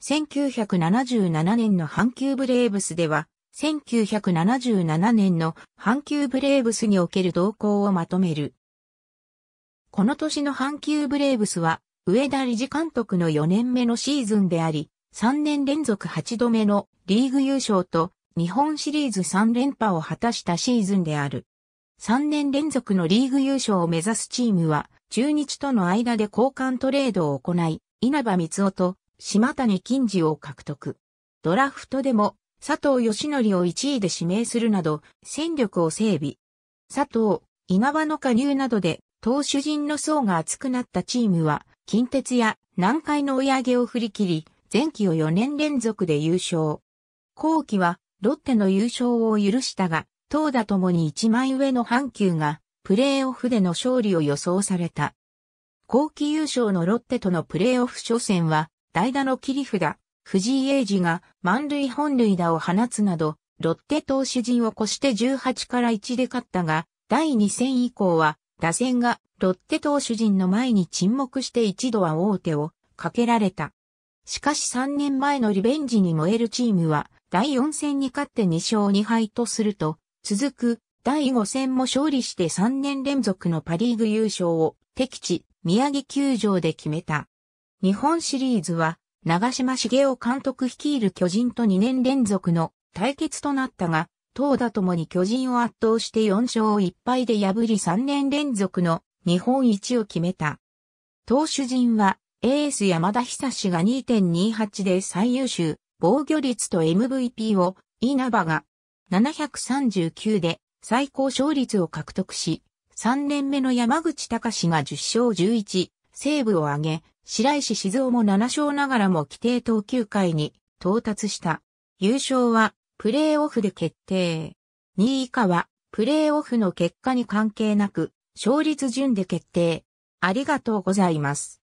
1977年の阪急ブレーブスでは、1977年の阪急ブレーブスにおける動向をまとめる。この年の阪急ブレーブスは、上田理事監督の4年目のシーズンであり、3年連続8度目のリーグ優勝と日本シリーズ3連覇を果たしたシーズンである。3年連続のリーグ優勝を目指すチームは、中日との間で交換トレードを行い、稲葉光夫と島谷金次を獲得。ドラフトでも佐藤義則を1位で指名するなど戦力を整備。佐藤、稲葉の加入などで投手陣の層が厚くなったチームは近鉄や南海の追い上げを振り切り、前期を4年連続で優勝。後期はロッテの優勝を許したが、投打ともに一枚上の阪急がプレーオフでの勝利を予想された。後期優勝のロッテとのプレーオフ初戦は代打の切り札、藤井英二が満塁本塁打を放つなど、ロッテ投手陣を越して18から1で勝ったが、第2戦以降は、打線がロッテ投手陣の前に沈黙して一度は大手をかけられた。しかし3年前のリベンジに燃えるチームは、第4戦に勝って2勝2敗とすると、続く第5戦も勝利して3年連続のパリーグ優勝を敵地宮城球場で決めた。日本シリーズは、長島茂雄監督率いる巨人と2年連続の対決となったが、投打ともに巨人を圧倒して4勝1敗で破り3年連続の日本一を決めた。投手陣は、エース山田久志が2.28で最優秀、防御率と MVP を、稲葉が739で最高勝率を獲得し、3年目の山口隆が10勝11、セーブを挙げ、白石静雄も7勝ながらも規定投球回に到達した。優勝はプレーオフで決定。2位以下はプレーオフの結果に関係なく勝率順で決定。ありがとうございます。